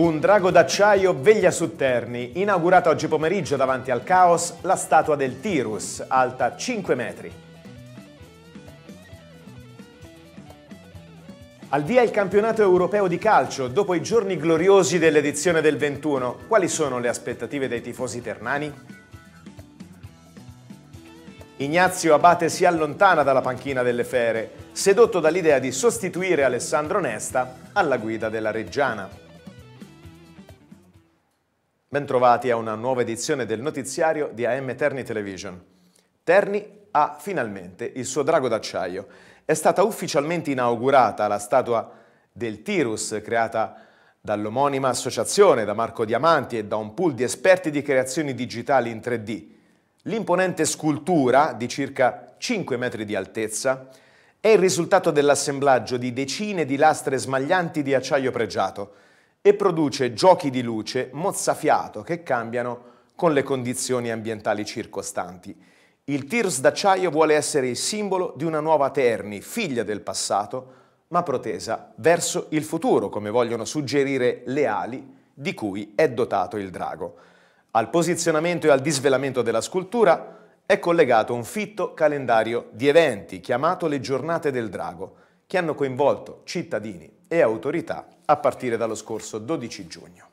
Un drago d'acciaio veglia su Terni, inaugurata oggi pomeriggio davanti al caos la statua del Tirus, alta 5 metri. Al via il campionato europeo di calcio, dopo i giorni gloriosi dell'edizione del 21, quali sono le aspettative dei tifosi ternani? Ignazio Abate si allontana dalla panchina delle fere, sedotto dall'idea di sostituire Alessandro Nesta alla guida della Reggiana. Bentrovati a una nuova edizione del notiziario di AM Terni Television. Terni ha finalmente il suo drago d'acciaio. È stata ufficialmente inaugurata la statua del Tirus creata dall'omonima associazione, da Marco Diamanti e da un pool di esperti di creazioni digitali in 3D. L'imponente scultura, di circa 5 metri di altezza, è il risultato dell'assemblaggio di decine di lastre smaglianti di acciaio pregiato, e produce giochi di luce mozzafiato che cambiano con le condizioni ambientali circostanti. Il Tirus d'acciaio vuole essere il simbolo di una nuova Terni, figlia del passato, ma protesa verso il futuro, come vogliono suggerire le ali di cui è dotato il drago. Al posizionamento e al disvelamento della scultura è collegato un fitto calendario di eventi chiamato le giornate del drago, che hanno coinvolto cittadini e autorità a partire dallo scorso 12 giugno.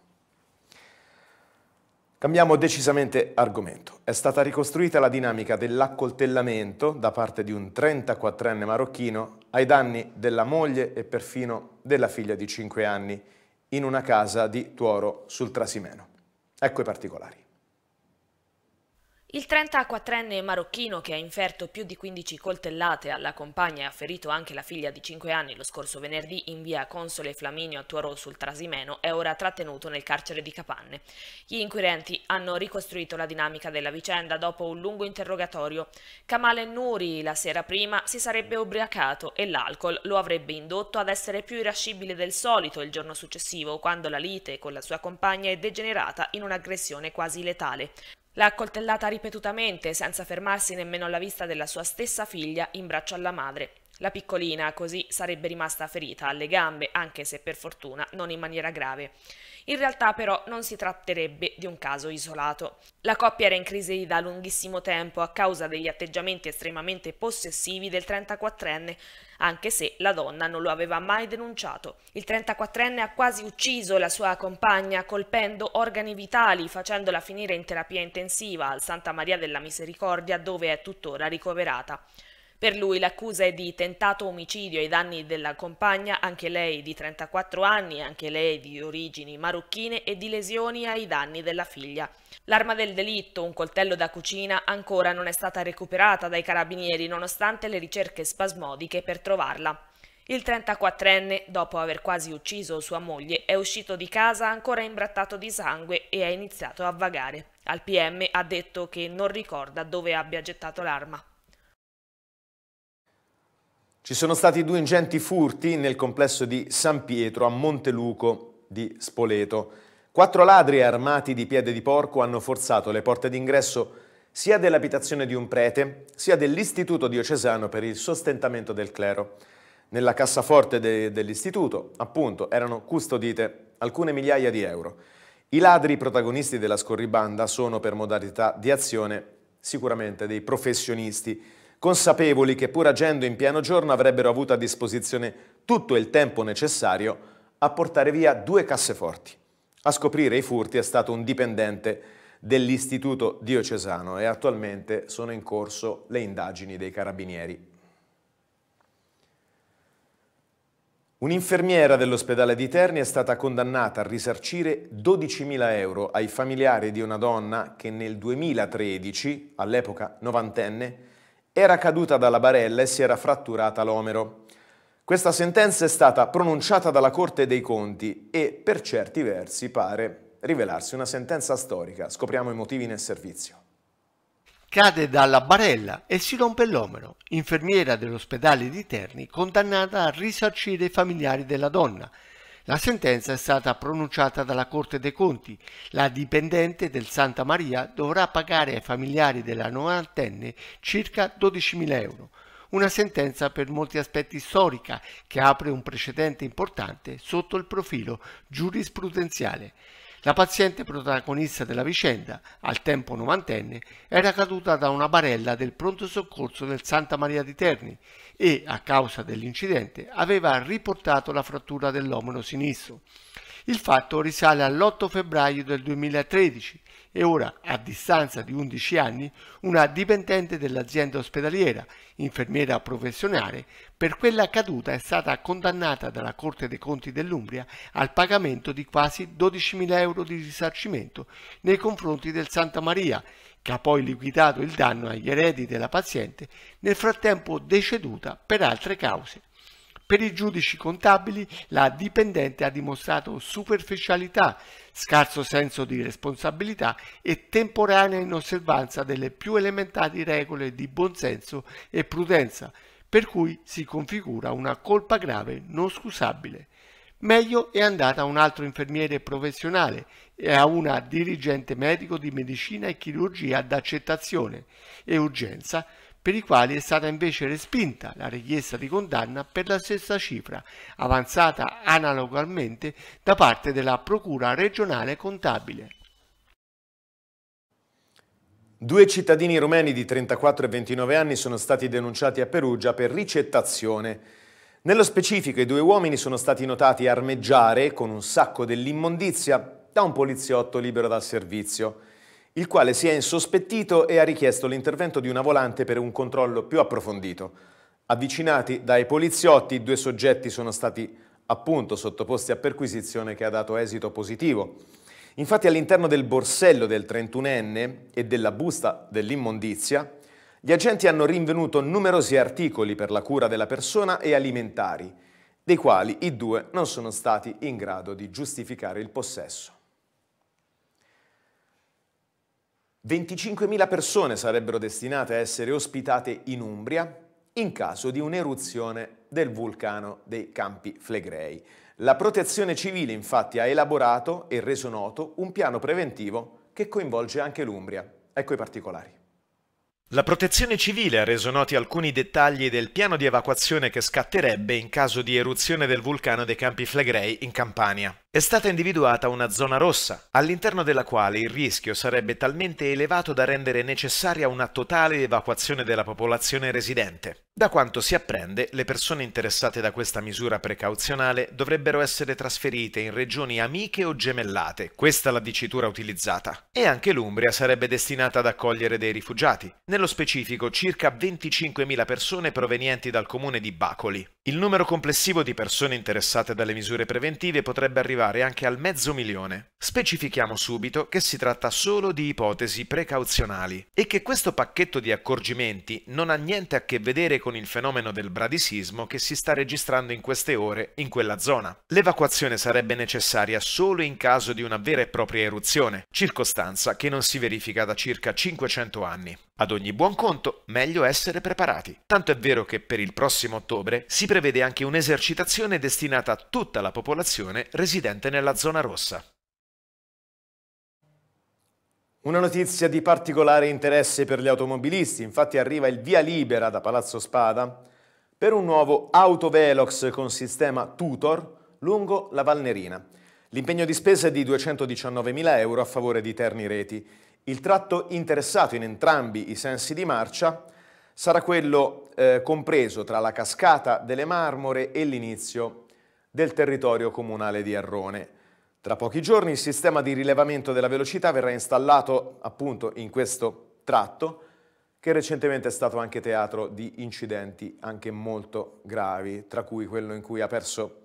Cambiamo decisamente argomento. È stata ricostruita la dinamica dell'accoltellamento da parte di un 34enne marocchino ai danni della moglie e perfino della figlia di 5 anni in una casa di Tuoro sul Trasimeno. Ecco i particolari. Il 34enne marocchino che ha inferto più di 15 coltellate alla compagna e ha ferito anche la figlia di 5 anni lo scorso venerdì in via Console Flaminio a Tuoro sul Trasimeno è ora trattenuto nel carcere di Capanne. Gli inquirenti hanno ricostruito la dinamica della vicenda dopo un lungo interrogatorio. Kamale Nuri la sera prima si sarebbe ubriacato e l'alcol lo avrebbe indotto ad essere più irascibile del solito il giorno successivo quando la lite con la sua compagna è degenerata in un'aggressione quasi letale. L'ha accoltellata ripetutamente, senza fermarsi nemmeno alla vista della sua stessa figlia in braccio alla madre, la piccolina così sarebbe rimasta ferita alle gambe, anche se per fortuna non in maniera grave. In realtà però non si tratterebbe di un caso isolato. La coppia era in crisi da lunghissimo tempo a causa degli atteggiamenti estremamente possessivi del 34enne, anche se la donna non lo aveva mai denunciato. Il 34enne ha quasi ucciso la sua compagna colpendo organi vitali, facendola finire in terapia intensiva al Santa Maria della Misericordia dove è tuttora ricoverata. Per lui l'accusa è di tentato omicidio ai danni della compagna, anche lei di 34 anni, anche lei di origini marocchine, e di lesioni ai danni della figlia. L'arma del delitto, un coltello da cucina, ancora non è stata recuperata dai carabinieri nonostante le ricerche spasmodiche per trovarla. Il 34enne, dopo aver quasi ucciso sua moglie, è uscito di casa ancora imbrattato di sangue e ha iniziato a vagare. Al PM ha detto che non ricorda dove abbia gettato l'arma. Ci sono stati due ingenti furti nel complesso di San Pietro a Monteluco di Spoleto. Quattro ladri armati di piede di porco hanno forzato le porte d'ingresso sia dell'abitazione di un prete, sia dell'istituto diocesano per il sostentamento del clero. Nella cassaforte de dell'istituto, appunto, erano custodite alcune migliaia di euro. I ladri protagonisti della scorribanda sono per modalità di azione sicuramente dei professionisti consapevoli che pur agendo in pieno giorno avrebbero avuto a disposizione tutto il tempo necessario a portare via due casseforti. A scoprire i furti è stato un dipendente dell'Istituto Diocesano e attualmente sono in corso le indagini dei carabinieri. Un'infermiera dell'ospedale di Terni è stata condannata a risarcire 12.000 euro ai familiari di una donna che nel 2013, all'epoca novantenne, era caduta dalla barella e si era fratturata l'omero. Questa sentenza è stata pronunciata dalla Corte dei Conti e, per certi versi, pare rivelarsi una sentenza storica. Scopriamo i motivi nel servizio. Cade dalla barella e si rompe l'omero. Infermiera dell'ospedale di Terni condannata a risarcire i familiari della donna la sentenza è stata pronunciata dalla Corte dei Conti. La dipendente del Santa Maria dovrà pagare ai familiari della novantenne circa 12.000 euro. Una sentenza per molti aspetti storica che apre un precedente importante sotto il profilo giurisprudenziale. La paziente protagonista della vicenda, al tempo novantenne, era caduta da una barella del pronto soccorso del Santa Maria di Terni e, a causa dell'incidente, aveva riportato la frattura dell'omero sinistro. Il fatto risale all'8 febbraio del 2013 e ora, a distanza di 11 anni, una dipendente dell'azienda ospedaliera, infermiera professionale, per quella caduta è stata condannata dalla Corte dei Conti dell'Umbria al pagamento di quasi 12.000 euro di risarcimento nei confronti del Santa Maria, che ha poi liquidato il danno agli eredi della paziente, nel frattempo deceduta per altre cause. Per i giudici contabili la dipendente ha dimostrato superficialità, scarso senso di responsabilità e temporanea inosservanza delle più elementari regole di buonsenso e prudenza, per cui si configura una colpa grave non scusabile. Meglio è andata a un altro infermiere professionale e a una dirigente medico di medicina e chirurgia d'accettazione e urgenza per i quali è stata invece respinta la richiesta di condanna per la stessa cifra, avanzata analogamente da parte della Procura regionale contabile. Due cittadini rumeni di 34 e 29 anni sono stati denunciati a Perugia per ricettazione. Nello specifico i due uomini sono stati notati armeggiare con un sacco dell'immondizia da un poliziotto libero dal servizio, il quale si è insospettito e ha richiesto l'intervento di una volante per un controllo più approfondito. Avvicinati dai poliziotti, i due soggetti sono stati appunto sottoposti a perquisizione che ha dato esito positivo. Infatti all'interno del borsello del 31enne e della busta dell'immondizia gli agenti hanno rinvenuto numerosi articoli per la cura della persona e alimentari, dei quali i due non sono stati in grado di giustificare il possesso. 25.000 persone sarebbero destinate a essere ospitate in Umbria in caso di un'eruzione del vulcano dei Campi Flegrei. La protezione civile infatti ha elaborato e reso noto un piano preventivo che coinvolge anche l'Umbria. Ecco i particolari. La protezione civile ha reso noti alcuni dettagli del piano di evacuazione che scatterebbe in caso di eruzione del vulcano dei Campi Flegrei in Campania. È stata individuata una zona rossa, all'interno della quale il rischio sarebbe talmente elevato da rendere necessaria una totale evacuazione della popolazione residente. Da quanto si apprende, le persone interessate da questa misura precauzionale dovrebbero essere trasferite in regioni amiche o gemellate, questa la dicitura utilizzata, e anche l'Umbria sarebbe destinata ad accogliere dei rifugiati, nello specifico circa 25.000 persone provenienti dal comune di Bacoli. Il numero complessivo di persone interessate dalle misure preventive potrebbe arrivare anche al mezzo milione. Specifichiamo subito che si tratta solo di ipotesi precauzionali e che questo pacchetto di accorgimenti non ha niente a che vedere con il fenomeno del bradisismo che si sta registrando in queste ore in quella zona. L'evacuazione sarebbe necessaria solo in caso di una vera e propria eruzione, circostanza che non si verifica da circa 500 anni. Ad ogni buon conto, meglio essere preparati. Tanto è vero che per il prossimo ottobre si prevede anche un'esercitazione destinata a tutta la popolazione residente nella zona rossa. Una notizia di particolare interesse per gli automobilisti, infatti arriva il via libera da Palazzo Spada per un nuovo autovelox con sistema Tutor lungo la Valnerina. L'impegno di spesa è di 219.000 euro a favore di Terni Reti. Il tratto interessato in entrambi i sensi di marcia sarà quello eh, compreso tra la cascata delle Marmore e l'inizio del territorio comunale di Arrone. Tra pochi giorni il sistema di rilevamento della velocità verrà installato appunto in questo tratto che recentemente è stato anche teatro di incidenti anche molto gravi, tra cui quello in cui ha perso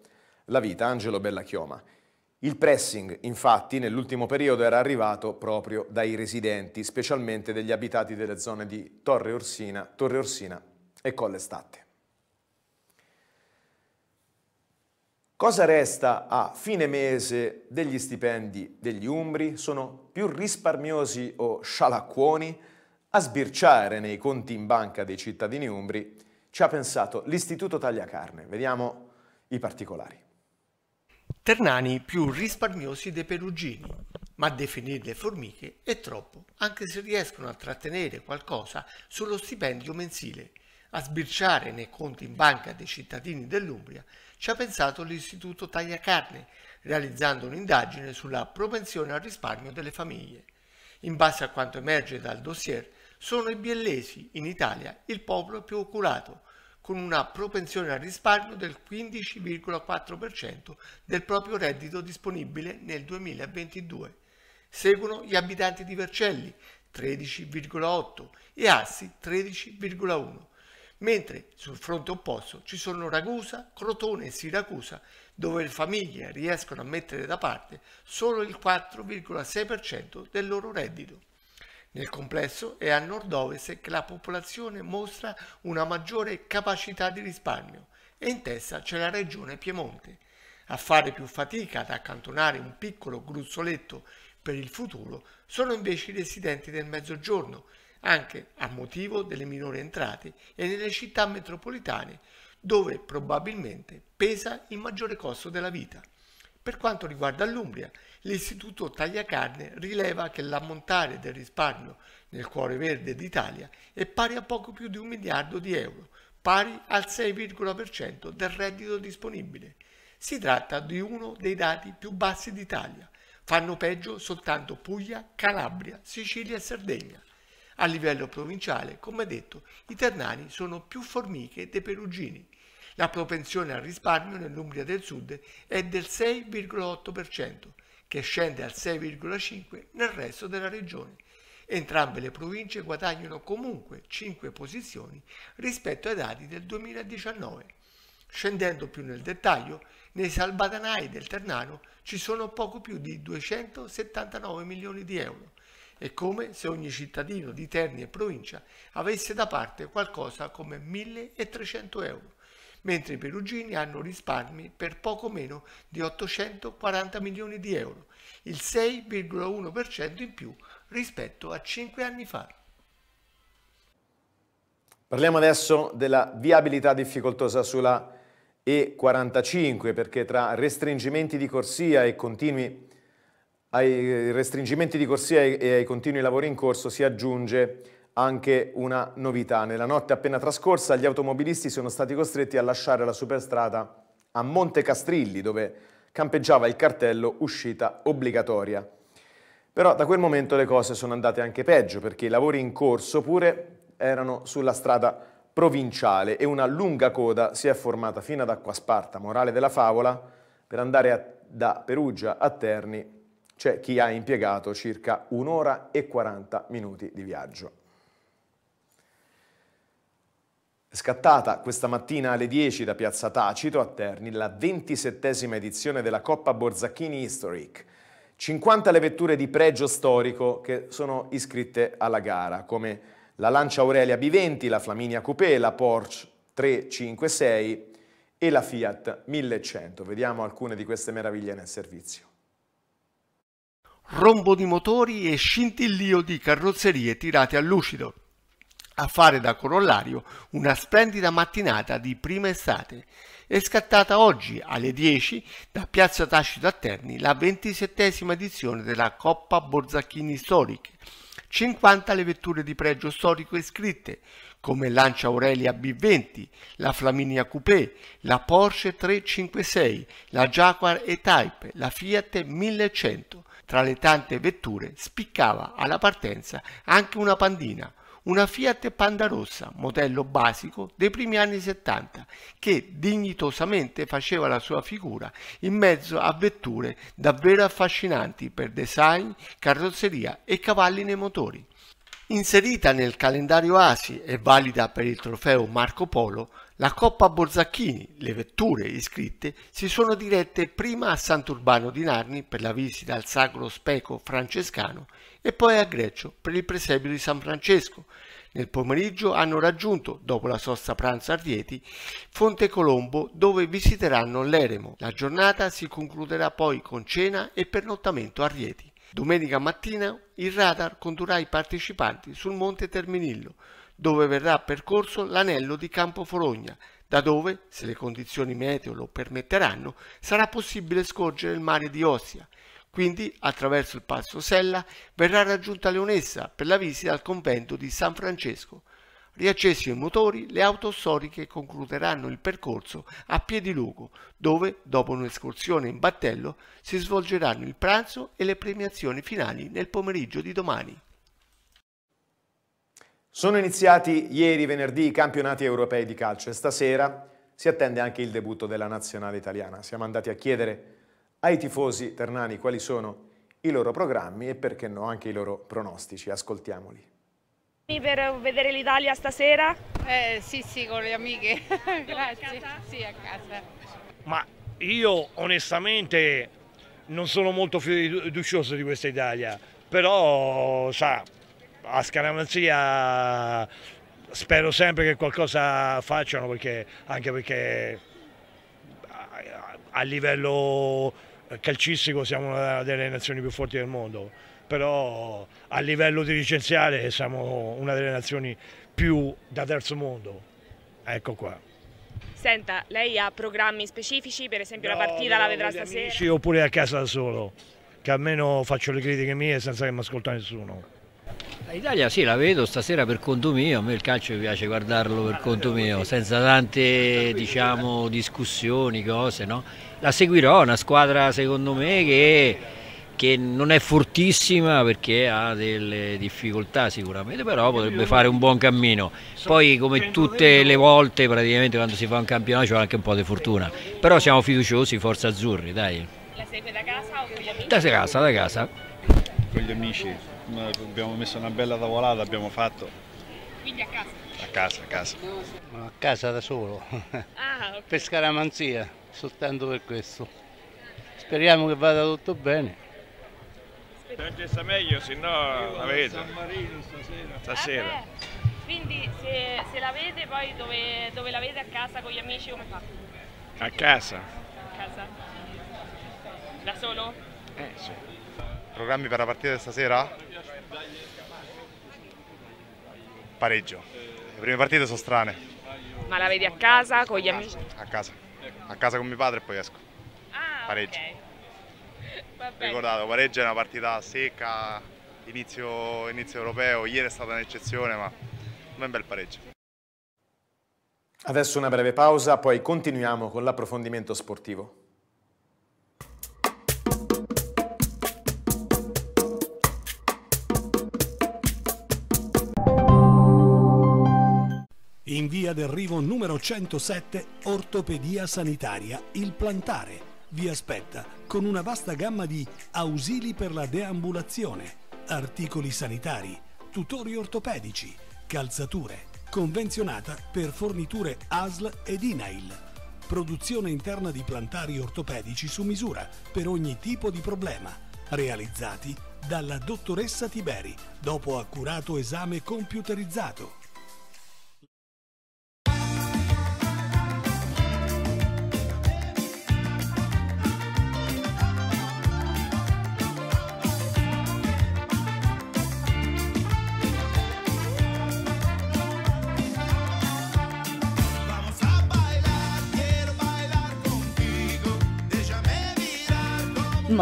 la vita Angelo Bellachioma. Il pressing, infatti, nell'ultimo periodo era arrivato proprio dai residenti, specialmente degli abitati delle zone di Torre Orsina, Torre Orsina e Collestatte. Cosa resta a fine mese degli stipendi degli umbri? Sono più risparmiosi o scialacquoni? A sbirciare nei conti in banca dei cittadini umbri ci ha pensato l'Istituto Tagliacarne. Vediamo i particolari. Ternani più risparmiosi dei perugini, ma definirle formiche è troppo, anche se riescono a trattenere qualcosa sullo stipendio mensile. A sbirciare nei conti in banca dei cittadini dell'Umbria ci ha pensato l'Istituto Tagliacarne, realizzando un'indagine sulla propensione al risparmio delle famiglie. In base a quanto emerge dal dossier, sono i biellesi in Italia il popolo più oculato, con una propensione al risparmio del 15,4% del proprio reddito disponibile nel 2022. Seguono gli abitanti di Vercelli 13,8 e Assi 13,1, mentre sul fronte opposto ci sono Ragusa, Crotone e Siracusa, dove le famiglie riescono a mettere da parte solo il 4,6% del loro reddito. Nel complesso è a nord-ovest che la popolazione mostra una maggiore capacità di risparmio e in testa c'è la regione Piemonte. A fare più fatica ad accantonare un piccolo gruzzoletto per il futuro sono invece i residenti del mezzogiorno, anche a motivo delle minori entrate e nelle città metropolitane dove probabilmente pesa il maggiore costo della vita. Per quanto riguarda l'Umbria, l'Istituto Tagliacarne rileva che l'ammontare del risparmio nel cuore verde d'Italia è pari a poco più di un miliardo di euro, pari al 6,% del reddito disponibile. Si tratta di uno dei dati più bassi d'Italia. Fanno peggio soltanto Puglia, Calabria, Sicilia e Sardegna. A livello provinciale, come detto, i ternani sono più formiche dei perugini. La propensione al risparmio nell'Umbria del Sud è del 6,8%, che scende al 6,5% nel resto della regione. Entrambe le province guadagnano comunque 5 posizioni rispetto ai dati del 2019. Scendendo più nel dettaglio, nei salvadanai del Ternano ci sono poco più di 279 milioni di euro. È come se ogni cittadino di Terni e provincia avesse da parte qualcosa come 1300 euro mentre i perugini hanno risparmi per poco meno di 840 milioni di euro, il 6,1% in più rispetto a 5 anni fa. Parliamo adesso della viabilità difficoltosa sulla E45 perché tra restringimenti di corsia e continui ai restringimenti di corsia e ai continui lavori in corso si aggiunge anche una novità. Nella notte appena trascorsa gli automobilisti sono stati costretti a lasciare la superstrada a Monte Castrilli dove campeggiava il cartello uscita obbligatoria. Però da quel momento le cose sono andate anche peggio perché i lavori in corso pure erano sulla strada provinciale e una lunga coda si è formata fino ad Acquasparta, morale della favola, per andare a, da Perugia a Terni c'è chi ha impiegato circa un'ora e 40 minuti di viaggio. Scattata questa mattina alle 10 da Piazza Tacito a Terni la ventisettesima edizione della Coppa Borzacchini Historic. 50 le vetture di pregio storico che sono iscritte alla gara, come la Lancia Aurelia B20, la Flaminia Coupé, la Porsche 356 e la Fiat 1100. Vediamo alcune di queste meraviglie nel servizio. Rombo di motori e scintillio di carrozzerie tirate a lucido a fare da corollario una splendida mattinata di prima estate. È scattata oggi alle 10 da Piazza Tacito a Terni la ventisettesima edizione della Coppa Borzacchini Storic. 50 le vetture di pregio storico iscritte, come Lancia Aurelia B20, la Flaminia Coupé, la Porsche 356, la Jaguar E-Type, la Fiat 1100. Tra le tante vetture spiccava alla partenza anche una pandina, una Fiat Panda rossa, modello basico dei primi anni 70, che dignitosamente faceva la sua figura in mezzo a vetture davvero affascinanti per design, carrozzeria e cavalli nei motori. Inserita nel calendario ASI e valida per il trofeo Marco Polo, la Coppa Borzacchini, le vetture iscritte, si sono dirette prima a Sant'Urbano di Narni per la visita al Sacro Speco Francescano e poi a Greccio per il presepio di San Francesco. Nel pomeriggio hanno raggiunto, dopo la sosta pranzo a Rieti, Fonte Colombo dove visiteranno l'Eremo. La giornata si concluderà poi con cena e pernottamento a Rieti. Domenica mattina il radar condurrà i partecipanti sul Monte Terminillo, dove verrà percorso l'anello di Campo Forogna, da dove, se le condizioni meteo lo permetteranno, sarà possibile scorgere il mare di Ostia quindi, attraverso il passo Sella, verrà raggiunta Leonessa per la visita al convento di San Francesco. Riaccessi i motori, le auto storiche concluderanno il percorso a Piedilugo, dove, dopo un'escursione in battello, si svolgeranno il pranzo e le premiazioni finali nel pomeriggio di domani. Sono iniziati ieri venerdì i campionati europei di calcio e stasera si attende anche il debutto della nazionale italiana. Siamo andati a chiedere ai tifosi ternani quali sono i loro programmi e perché no anche i loro pronostici. Ascoltiamoli. Per vedere l'Italia stasera? Eh, sì, sì, con le amiche. Grazie. A sì, a casa. Ma io onestamente non sono molto fiducioso di questa Italia, però sa, a Scaramanzia spero sempre che qualcosa facciano perché, anche perché a livello calcistico siamo una delle nazioni più forti del mondo, però a livello dirigenziale siamo una delle nazioni più da terzo mondo. Ecco qua. Senta, lei ha programmi specifici, per esempio no, la partita la vedrà stasera? Sì, oppure a casa da solo, che almeno faccio le critiche mie senza che mi ascolta nessuno. L'Italia eh, sì, la vedo stasera per conto mio, a me il calcio piace guardarlo per conto mio, senza tante diciamo, discussioni, cose. No? La seguirò, una squadra secondo me che, che, non è fortissima perché ha delle difficoltà sicuramente, però potrebbe fare un buon cammino. Poi come tutte le volte praticamente quando si fa un campionato ci vuole anche un po' di fortuna, però siamo fiduciosi, forza azzurri, dai. La segue da casa o con gli amici? Da casa, da casa. Con gli amici abbiamo messo una bella tavolata, abbiamo fatto. Quindi a casa? A casa, a casa. Ma a casa da solo, ah, okay. per scaramanzia, soltanto per questo. Speriamo che vada tutto bene. Speriamo che sta meglio, se no la vedo. San Marino stasera. Stasera. Ah, Quindi se, se, la vede poi dove, dove, la vede a casa con gli amici come fa? A casa. A casa. Da solo? Eh sì. Programmi per la partita di stasera? Pareggio. Le prime partite sono strane. Ma la vedi a casa con gli amici? A casa. A casa con mio padre e poi esco. Ah, pareggio. Okay. Ricordato, pareggio è una partita secca, inizio, inizio europeo, ieri è stata un'eccezione, ma un bel pareggio. Adesso una breve pausa, poi continuiamo con l'approfondimento sportivo. in via del Rivo numero 107, Ortopedia Sanitaria, il Plantare. Vi aspetta con una vasta gamma di ausili per la deambulazione, articoli sanitari, tutori ortopedici, calzature, convenzionata per forniture ASL ed INAIL. Produzione interna di plantari ortopedici su misura per ogni tipo di problema, realizzati dalla dottoressa Tiberi dopo accurato esame computerizzato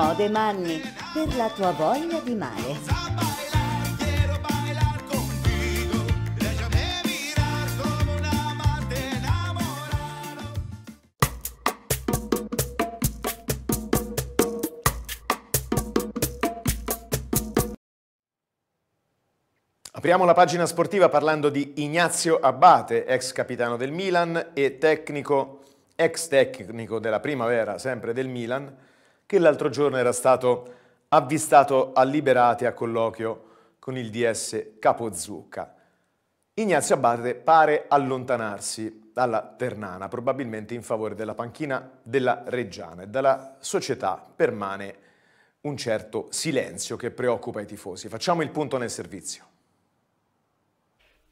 mode Manni per la tua voglia di mare. Apriamo la pagina sportiva parlando di Ignazio Abate, ex capitano del Milan e tecnico, ex tecnico della primavera sempre del Milan, che l'altro giorno era stato avvistato a Liberate a colloquio con il DS Capozucca. Ignazio Abate pare allontanarsi dalla Ternana, probabilmente in favore della panchina della Reggiana e dalla società permane un certo silenzio che preoccupa i tifosi. Facciamo il punto nel servizio.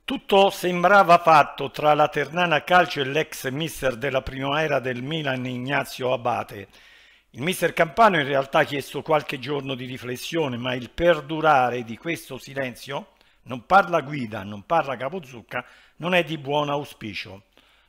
Tutto sembrava fatto tra la Ternana Calcio e l'ex mister della primavera del Milan Ignazio Abate. Il mister Campano in realtà ha chiesto qualche giorno di riflessione, ma il perdurare di questo silenzio non parla guida, non parla capozucca, non è di buon auspicio.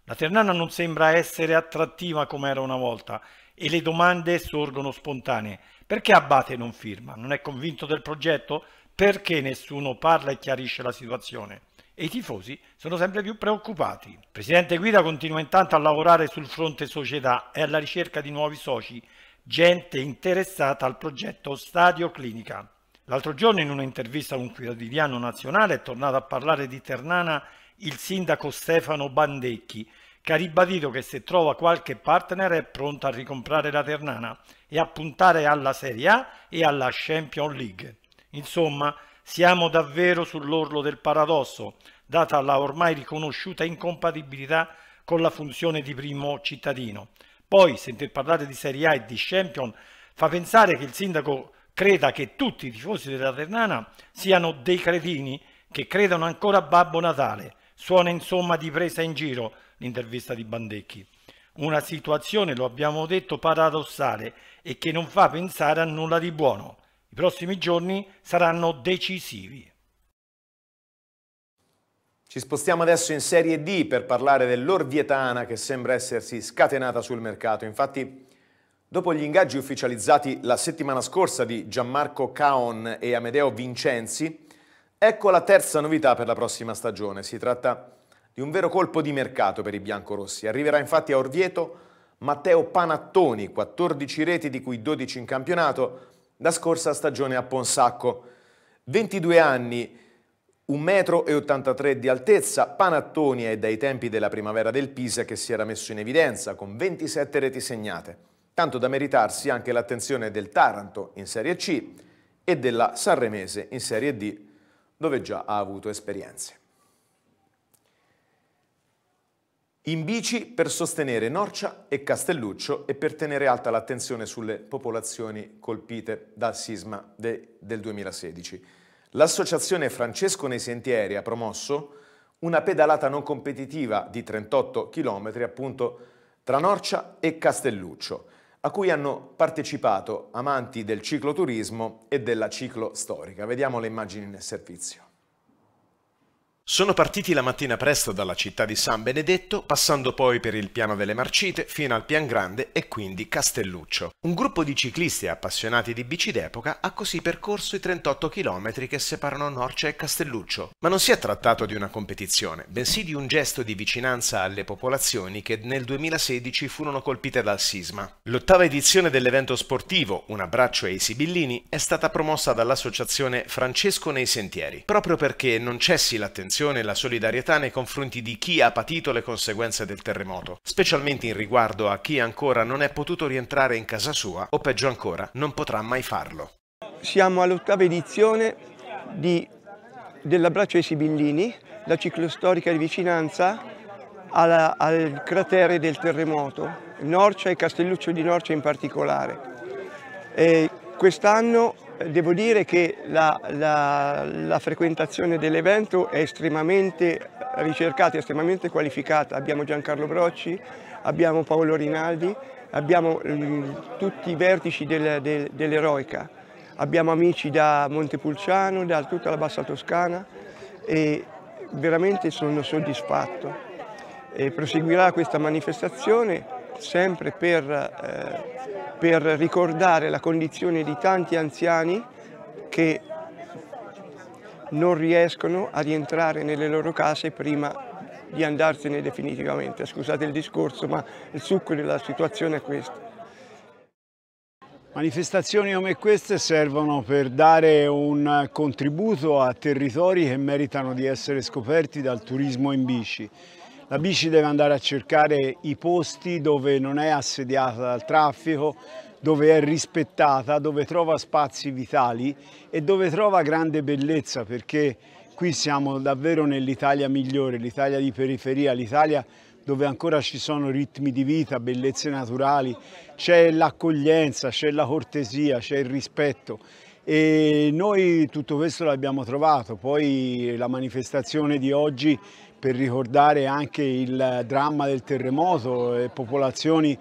La Ternana non sembra essere attrattiva come era una volta e le domande sorgono spontanee. Perché Abate non firma? Non è convinto del progetto? Perché nessuno parla e chiarisce la situazione? e i tifosi sono sempre più preoccupati. presidente Guida continua intanto a lavorare sul fronte società e alla ricerca di nuovi soci gente interessata al progetto Stadio Clinica. L'altro giorno in un'intervista a un quotidiano nazionale è tornato a parlare di Ternana il sindaco Stefano Bandecchi, che ha ribadito che se trova qualche partner è pronto a ricomprare la Ternana e a puntare alla Serie A e alla Champions League. Insomma, siamo davvero sull'orlo del paradosso, data la ormai riconosciuta incompatibilità con la funzione di primo cittadino, poi sentir parlare di Serie A e di Champion fa pensare che il sindaco creda che tutti i tifosi della Ternana siano dei cretini che credono ancora a Babbo Natale. Suona insomma di presa in giro l'intervista di Bandecchi. Una situazione, lo abbiamo detto, paradossale e che non fa pensare a nulla di buono. I prossimi giorni saranno decisivi. Ci spostiamo adesso in Serie D per parlare dell'Orvietana che sembra essersi scatenata sul mercato. Infatti, dopo gli ingaggi ufficializzati la settimana scorsa di Gianmarco Caon e Amedeo Vincenzi, ecco la terza novità per la prossima stagione. Si tratta di un vero colpo di mercato per i biancorossi. Arriverà infatti a Orvieto Matteo Panattoni, 14 reti di cui 12 in campionato, la scorsa stagione a Ponsacco. 22 anni 1,83 m di altezza, Panattoni è dai tempi della primavera del Pisa che si era messo in evidenza, con 27 reti segnate, tanto da meritarsi anche l'attenzione del Taranto in Serie C e della Sanremese in Serie D, dove già ha avuto esperienze. In bici per sostenere Norcia e Castelluccio e per tenere alta l'attenzione sulle popolazioni colpite dal sisma de del 2016 l'associazione Francesco nei Sentieri ha promosso una pedalata non competitiva di 38 km appunto tra Norcia e Castelluccio, a cui hanno partecipato amanti del cicloturismo e della ciclostorica. Vediamo le immagini nel servizio. Sono partiti la mattina presto dalla città di San Benedetto, passando poi per il Piano delle Marcite fino al Pian Grande e quindi Castelluccio. Un gruppo di ciclisti appassionati di bici d'epoca ha così percorso i 38 km che separano Norcia e Castelluccio. Ma non si è trattato di una competizione, bensì di un gesto di vicinanza alle popolazioni che nel 2016 furono colpite dal sisma. L'ottava edizione dell'evento sportivo Un abbraccio ai Sibillini è stata promossa dall'associazione Francesco nei Sentieri, proprio perché non cessi l'attenzione comprensione e la solidarietà nei confronti di chi ha patito le conseguenze del terremoto, specialmente in riguardo a chi ancora non è potuto rientrare in casa sua o peggio ancora non potrà mai farlo. Siamo all'ottava edizione dell'abbraccio ai Sibillini, la ciclostorica di vicinanza alla, al cratere del terremoto, Norcia e Castelluccio di Norcia in particolare. Quest'anno Devo dire che la, la, la frequentazione dell'evento è estremamente ricercata, estremamente qualificata. Abbiamo Giancarlo Brocci, abbiamo Paolo Rinaldi, abbiamo mm, tutti i vertici del, del, dell'Eroica, abbiamo amici da Montepulciano, da tutta la Bassa Toscana e veramente sono soddisfatto. E proseguirà questa manifestazione sempre per, eh, per ricordare la condizione di tanti anziani che non riescono a rientrare nelle loro case prima di andarsene definitivamente. Scusate il discorso, ma il succo della situazione è questo. Manifestazioni come queste servono per dare un contributo a territori che meritano di essere scoperti dal turismo in bici. La bici deve andare a cercare i posti dove non è assediata dal traffico, dove è rispettata, dove trova spazi vitali e dove trova grande bellezza perché qui siamo davvero nell'Italia migliore, l'Italia di periferia, l'Italia dove ancora ci sono ritmi di vita, bellezze naturali, c'è l'accoglienza, c'è la cortesia, c'è il rispetto e noi tutto questo l'abbiamo trovato, poi la manifestazione di oggi per ricordare anche il dramma del terremoto e popolazioni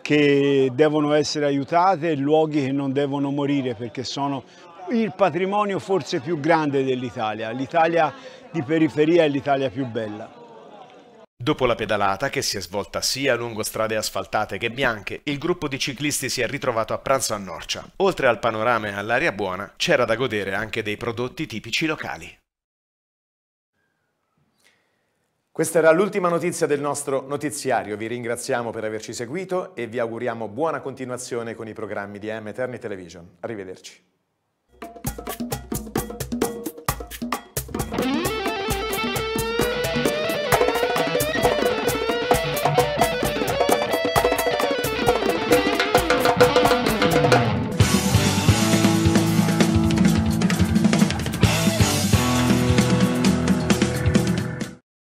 che devono essere aiutate e luoghi che non devono morire perché sono il patrimonio forse più grande dell'Italia. L'Italia di periferia è l'Italia più bella. Dopo la pedalata, che si è svolta sia lungo strade asfaltate che bianche, il gruppo di ciclisti si è ritrovato a pranzo a Norcia. Oltre al panorama e all'aria buona, c'era da godere anche dei prodotti tipici locali. Questa era l'ultima notizia del nostro notiziario. Vi ringraziamo per averci seguito e vi auguriamo buona continuazione con i programmi di M Eterni Television. Arrivederci.